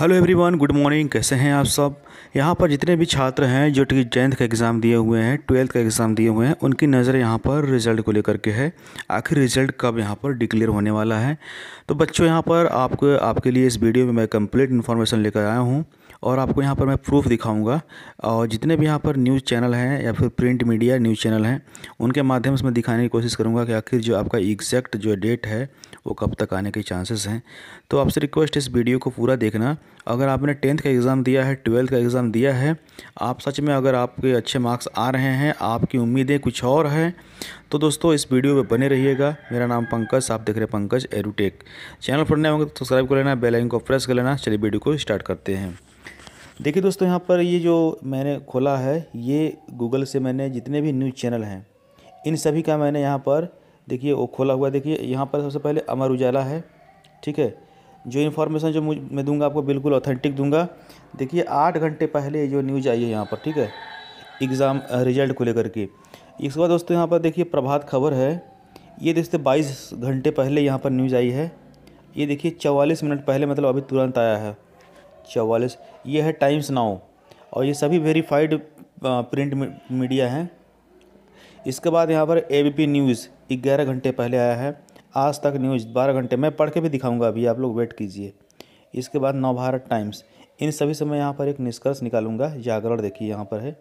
hello everyone good morning कैसे हैं आप सब यहाँ पर जितने भी छात्र हैं जो कि टेंथ का एग्ज़ाम दिए हुए हैं ट्वेल्थ का एग्ज़ाम दिए हुए हैं उनकी नज़र यहाँ पर रिज़ल्ट को लेकर के है आखिर रिज़ल्ट कब यहाँ पर डिक्लेयर होने वाला है तो बच्चों यहाँ पर आपको आपके लिए इस वीडियो में मैं कंप्लीट इन्फॉर्मेशन लेकर आया हूँ और आपको यहाँ पर मैं प्रूफ दिखाऊंगा और जितने भी यहाँ पर न्यूज़ चैनल हैं या फिर प्रिंट मीडिया न्यूज़ चैनल हैं उनके माध्यम से मैं दिखाने की कोशिश करूँगा कि आखिर जो आपका एग्जैक्ट जो डेट है वो कब तक आने के चांसेस हैं तो आपसे रिक्वेस्ट इस वीडियो को पूरा देखना अगर आपने टेंथ का एग्ज़ाम दिया है ट्वेल्थ का एग्ज़ाम दिया है आप सच में अगर आपके अच्छे मार्क्स आ रहे हैं आपकी उम्मीदें कुछ और हैं तो दोस्तों इस वीडियो में बने रहिएगा मेरा नाम पंकज आप देख रहे हैं पंकज एरूटेक चैनल पर नए होंगे तो सब्सक्राइब कर लेना बेल आइकन को प्रेस कर लेना चलिए वीडियो को स्टार्ट करते हैं देखिए दोस्तों यहाँ पर ये जो मैंने खोला है ये गूगल से मैंने जितने भी न्यूज़ चैनल हैं इन सभी का मैंने यहाँ पर देखिए वो खोला हुआ देखिए यहाँ पर सबसे पहले अमर उजाला है ठीक है जो इन्फॉर्मेशन जो मुझ मैं दूंगा आपको बिल्कुल ऑथेंटिक दूंगा देखिए आठ घंटे पहले जो न्यूज़ आई है यहाँ पर ठीक है एग्ज़ाम रिजल्ट को लेकर के इसके बाद दोस्तों यहाँ पर देखिए प्रभात खबर है ये देखते बाईस घंटे पहले यहाँ पर न्यूज़ आई है ये देखिए चवालीस मिनट पहले मतलब अभी तुरंत आया है चवालीस ये है टाइम्स नाउ और ये सभी वेरीफाइड प्रिंट मीडिया हैं इसके बाद यहाँ पर ए न्यूज़ ग्यारह घंटे पहले आया है आज तक न्यूज़ बारह घंटे मैं पढ़ के भी दिखाऊंगा अभी आप लोग वेट कीजिए इसके बाद नवभारत टाइम्स इन सभी से मैं यहाँ पर एक निष्कर्ष निकालूंगा जागरण देखिए यहाँ पर है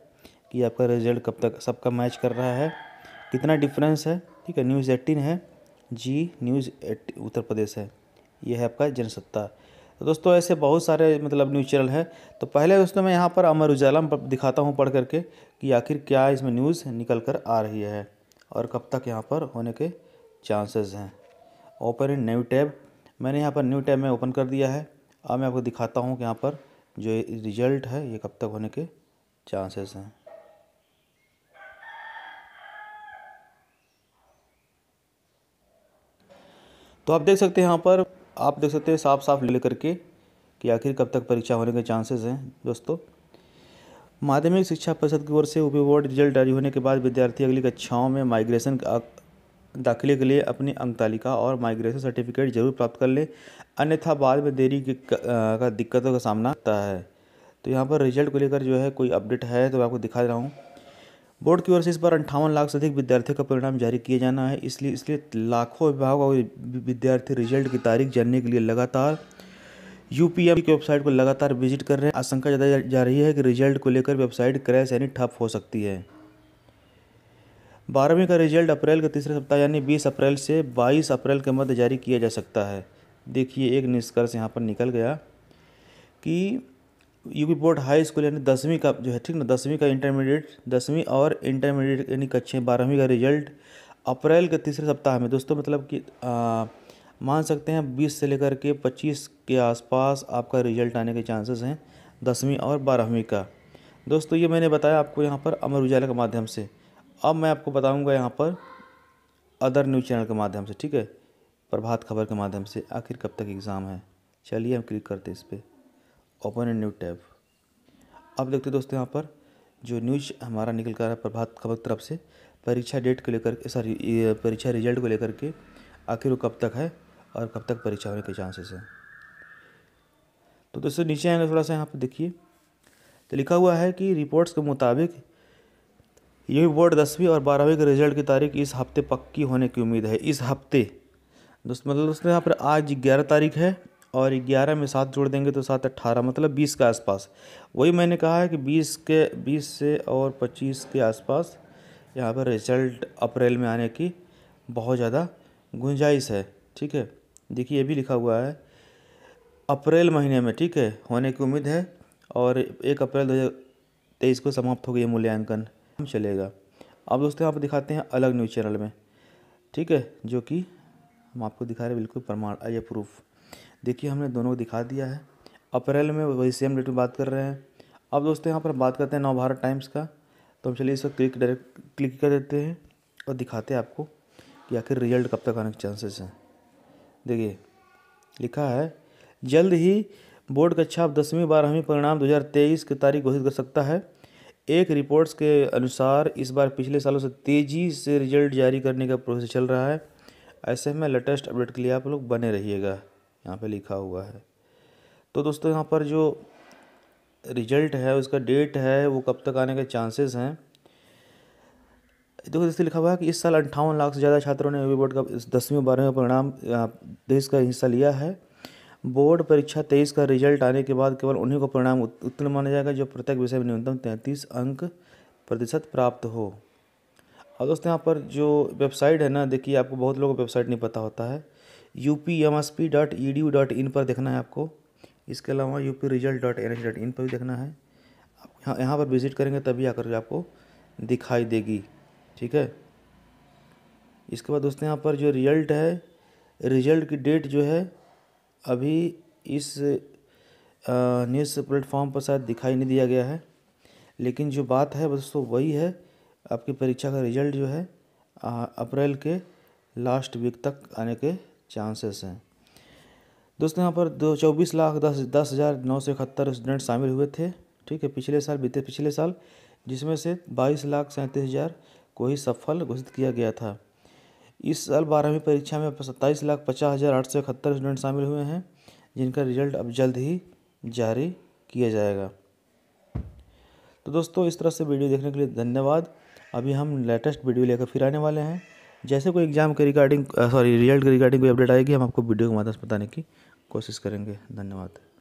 कि आपका रिजल्ट कब तक सबका मैच कर रहा है कितना डिफरेंस है ठीक है न्यूज़ एट्टीन है जी न्यूज़ उत्तर प्रदेश है यह है आपका जनसत्ता तो दोस्तों ऐसे बहुत सारे मतलब न्यूज़ चैनल है तो पहले दोस्तों मैं यहाँ पर अमर उजाला दिखाता हूँ पढ़ करके कि आखिर क्या इसमें न्यूज़ निकल कर आ रही है और कब तक यहाँ पर होने के चांसेस हैं ओपन इन न्यू टैब मैंने यहाँ पर न्यू टैब में ओपन कर दिया है अब मैं आपको दिखाता हूँ कि यहाँ पर जो रिजल्ट है ये कब तक होने के चांसेस हैं तो आप देख सकते हैं यहाँ पर आप देख सकते हैं साफ साफ ले करके कि आखिर कब तक परीक्षा होने के चांसेस हैं दोस्तों माध्यमिक शिक्षा परिषद की ओर से यूपी बोर्ड रिजल्ट जारी होने के बाद विद्यार्थी अगली कक्षाओं में माइग्रेशन दाखिले के लिए अपनी अंक तालिका और माइग्रेशन सर्टिफिकेट जरूर प्राप्त कर लें अन्यथा बाद में देरी की का दिक्कतों का सामना आता है तो यहाँ पर रिजल्ट को लेकर जो है कोई अपडेट है तो मैं आपको दिखा रहा हूँ बोर्ड की ओर से इस बार अंठावन लाख से अधिक विद्यार्थियों का परिणाम जारी किया जाना है इसलिए इसलिए लाखों विभाग और विद्यार्थी रिजल्ट की तारीख जानने के लिए लगातार यूपीएम की वेबसाइट को लगातार विजिट कर रहे हैं आशंका जताई जा रही है कि रिजल्ट को लेकर वेबसाइट क्रैश यानी ठप हो सकती है बारहवीं का रिजल्ट अप्रैल के तीसरे सप्ताह यानी बीस अप्रैल से बाईस अप्रैल के मध्य जारी किया जा सकता है देखिए एक निष्कर्ष यहाँ पर निकल गया कि यूपी बोर्ड हाई स्कूल यानी दसवीं का जो है ठीक ना दसवीं का इंटरमीडिएट दसवीं और इंटरमीडिएट यानी कक्षाएँ बारहवीं का रिजल्ट अप्रैल के तीसरे सप्ताह में दोस्तों मतलब कि मान सकते हैं बीस से लेकर के पच्चीस के आसपास आपका रिजल्ट आने के चांसेस हैं दसवीं और बारहवीं का दोस्तों ये मैंने बताया आपको यहाँ पर अमर उजाला के माध्यम से अब मैं आपको बताऊँगा यहाँ पर अदर न्यूज़ चैनल के माध्यम से ठीक है प्रभात खबर के माध्यम से आखिर कब तक एग्ज़ाम है चलिए हम क्लिक करते हैं इस पर ओपन ए न्यू टैब अब देखते दोस्तों यहाँ पर जो न्यूज हमारा निकल कर है प्रभात खबर तरफ से परीक्षा डेट को लेकर के सॉरी परीक्षा रिजल्ट को लेकर के आखिर वो कब तक है और कब तक परीक्षा होने के चांसेस हैं तो दोस्तों नीचे आएंगे थोड़ा सा यहाँ पर देखिए तो लिखा हुआ है कि रिपोर्ट्स के मुताबिक यही बोर्ड दसवीं और बारहवीं के रिजल्ट की तारीख इस हफ्ते पक्की होने की उम्मीद है इस हफ्ते दोस्त मतलब दोस्तों यहाँ पर आज ग्यारह तारीख है और ग्यारह में सात जोड़ देंगे तो सात अट्ठारह मतलब बीस के आसपास वही मैंने कहा है कि बीस के बीस से और पच्चीस के आसपास यहाँ पर रिजल्ट अप्रैल में आने की बहुत ज़्यादा गुंजाइश है ठीक है देखिए ये भी लिखा हुआ है अप्रैल महीने में ठीक है होने की उम्मीद है और एक अप्रैल दो तेईस को समाप्त हो गया मूल्यांकन चलेगा अब दोस्तों यहाँ पर दिखाते हैं अलग न्यूज़ चैनल में ठीक है जो कि हम आपको दिखा रहे हैं बिल्कुल प्रमाण या प्रूफ देखिए हमने दोनों को दिखा दिया है अप्रैल में वही सेम डेट में बात कर रहे हैं अब दोस्तों यहाँ पर बात करते हैं नव भारत टाइम्स का तो हम चलिए इसको क्लिक डायरेक्ट क्लिक कर देते हैं और दिखाते हैं आपको कि आखिर रिजल्ट कब तक आने के चांसेस हैं देखिए लिखा है जल्द ही बोर्ड कक्षा दसवीं बारहवीं परिणाम 2023 की तारीख घोषित कर सकता है एक रिपोर्ट्स के अनुसार इस बार पिछले सालों से तेज़ी से रिजल्ट जारी करने का प्रोसेस चल रहा है ऐसे में लेटेस्ट अपडेट के लिए आप लोग बने रहिएगा यहाँ पे लिखा हुआ है तो दोस्तों यहाँ पर जो रिजल्ट है उसका डेट है वो कब तक आने के चांसेस हैं देखो जैसे लिखा हुआ है कि इस साल अंठावन लाख से ज़्यादा छात्रों ने यूपी बोर्ड का दसवीं बारहवीं का परिणाम देश का हिस्सा लिया है बोर्ड परीक्षा तेईस का रिजल्ट आने के बाद केवल उन्हीं को परिणाम उत्तीर्ण माना जाएगा जो प्रत्येक विषय में न्यूनतम तैंतीस अंक प्रतिशत प्राप्त हो और दोस्तों यहाँ पर जो वेबसाइट है ना देखिए आपको बहुत लोगों को वेबसाइट नहीं पता होता है U P M S P dot E D U dot in पर देखना है आपको इसके अलावा U P result dot N H dot in पर भी देखना है आप यहाँ यहाँ पर विजिट करेंगे तभी आकर के आपको दिखाई देगी ठीक है इसके बाद दोस्तों यहाँ पर जो रिजल्ट है रिजल्ट की डेट जो है अभी इस न्यूज़ प्लेटफॉर्म पर शायद दिखाई नहीं दिया गया है लेकिन जो बात है दोस्तों वही है आपकी परीक्षा का रिजल्ट जो है अप्रैल के लास्ट वीक तक आने के चांसेस हैं दोस्तों यहाँ पर दो चौबीस लाख दस दस हज़ार नौ सौ इकहत्तर स्टूडेंट शामिल हुए थे ठीक है पिछले साल बीते पिछले साल जिसमें से बाईस लाख सैंतीस हज़ार को ही सफल घोषित किया गया था इस साल बारहवीं परीक्षा में सत्ताईस लाख पचास हज़ार आठ सौ इकहत्तर स्टूडेंट शामिल हुए हैं जिनका रिजल्ट अब जल्द ही जारी किया जाएगा तो दोस्तों इस तरह से वीडियो देखने के लिए धन्यवाद अभी हम लेटेस्ट वीडियो लेकर फिर आने वाले हैं जैसे कोई एग्ज़ाम के रिगार्डिंग सॉरी रिजल्ट के रिगार्डिंग कोई अपडेट आएगी हम आपको वीडियो के माध्यम से बताने की कोशिश करेंगे धन्यवाद